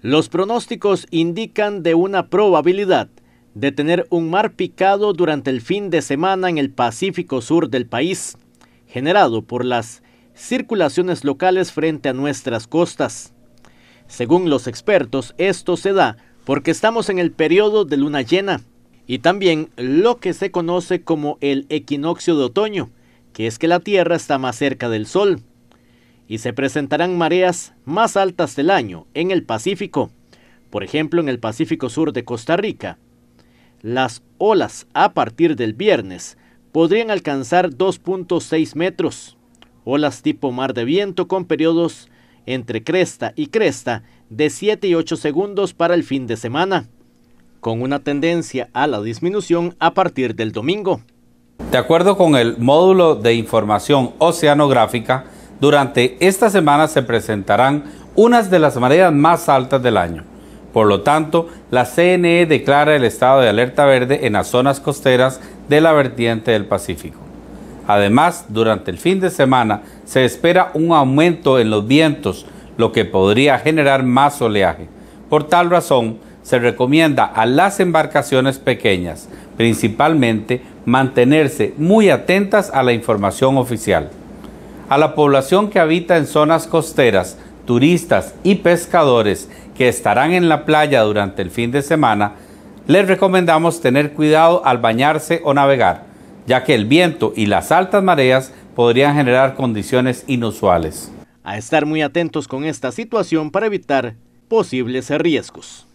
Los pronósticos indican de una probabilidad de tener un mar picado durante el fin de semana en el Pacífico Sur del país, generado por las circulaciones locales frente a nuestras costas. Según los expertos, esto se da porque estamos en el periodo de luna llena y también lo que se conoce como el equinoccio de otoño, que es que la Tierra está más cerca del Sol y se presentarán mareas más altas del año en el Pacífico, por ejemplo en el Pacífico Sur de Costa Rica. Las olas a partir del viernes podrían alcanzar 2.6 metros, olas tipo mar de viento con periodos entre cresta y cresta de 7 y 8 segundos para el fin de semana, con una tendencia a la disminución a partir del domingo. De acuerdo con el módulo de información oceanográfica, durante esta semana se presentarán unas de las mareas más altas del año. Por lo tanto, la CNE declara el estado de alerta verde en las zonas costeras de la vertiente del Pacífico. Además, durante el fin de semana se espera un aumento en los vientos, lo que podría generar más oleaje. Por tal razón, se recomienda a las embarcaciones pequeñas, principalmente, mantenerse muy atentas a la información oficial a la población que habita en zonas costeras, turistas y pescadores que estarán en la playa durante el fin de semana, les recomendamos tener cuidado al bañarse o navegar, ya que el viento y las altas mareas podrían generar condiciones inusuales. A estar muy atentos con esta situación para evitar posibles riesgos.